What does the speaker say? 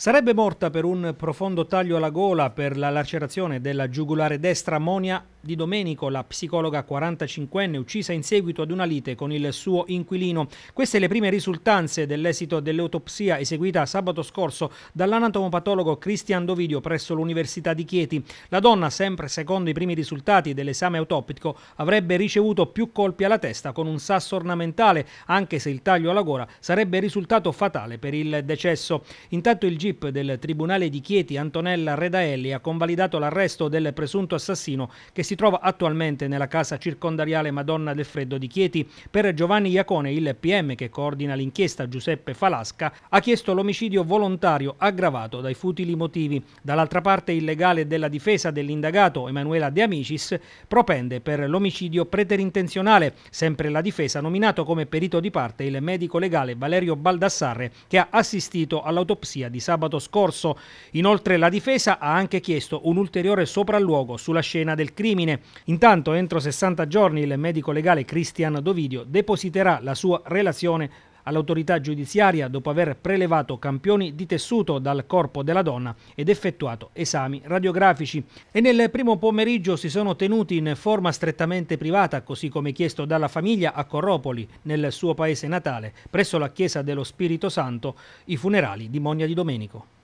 Sarebbe morta per un profondo taglio alla gola per la lacerazione della giugulare destra Monia Di Domenico, la psicologa 45enne uccisa in seguito ad una lite con il suo inquilino. Queste le prime risultanze dell'esito dell'autopsia eseguita sabato scorso dall'anatomopatologo Cristian Dovidio presso l'Università di Chieti. La donna, sempre secondo i primi risultati dell'esame autoptico, avrebbe ricevuto più colpi alla testa con un sasso ornamentale, anche se il taglio alla gola sarebbe risultato fatale per il decesso. Intanto il G GIP del Tribunale di Chieti Antonella Redaelli ha convalidato l'arresto del presunto assassino che si trova attualmente nella casa circondariale Madonna del Freddo di Chieti. Per Giovanni Iacone, il PM che coordina l'inchiesta Giuseppe Falasca, ha chiesto l'omicidio volontario aggravato dai futili motivi. Dall'altra parte il legale della difesa dell'indagato Emanuela De Amicis propende per l'omicidio preterintenzionale, sempre la difesa nominato come perito di parte il medico legale Valerio Baldassarre che ha assistito all'autopsia di sabato sabato scorso. Inoltre la difesa ha anche chiesto un ulteriore sopralluogo sulla scena del crimine. Intanto entro 60 giorni il medico legale Cristian Dovidio depositerà la sua relazione all'autorità giudiziaria dopo aver prelevato campioni di tessuto dal corpo della donna ed effettuato esami radiografici. E nel primo pomeriggio si sono tenuti in forma strettamente privata, così come chiesto dalla famiglia a Corropoli, nel suo paese natale, presso la chiesa dello Spirito Santo, i funerali di Monia di Domenico.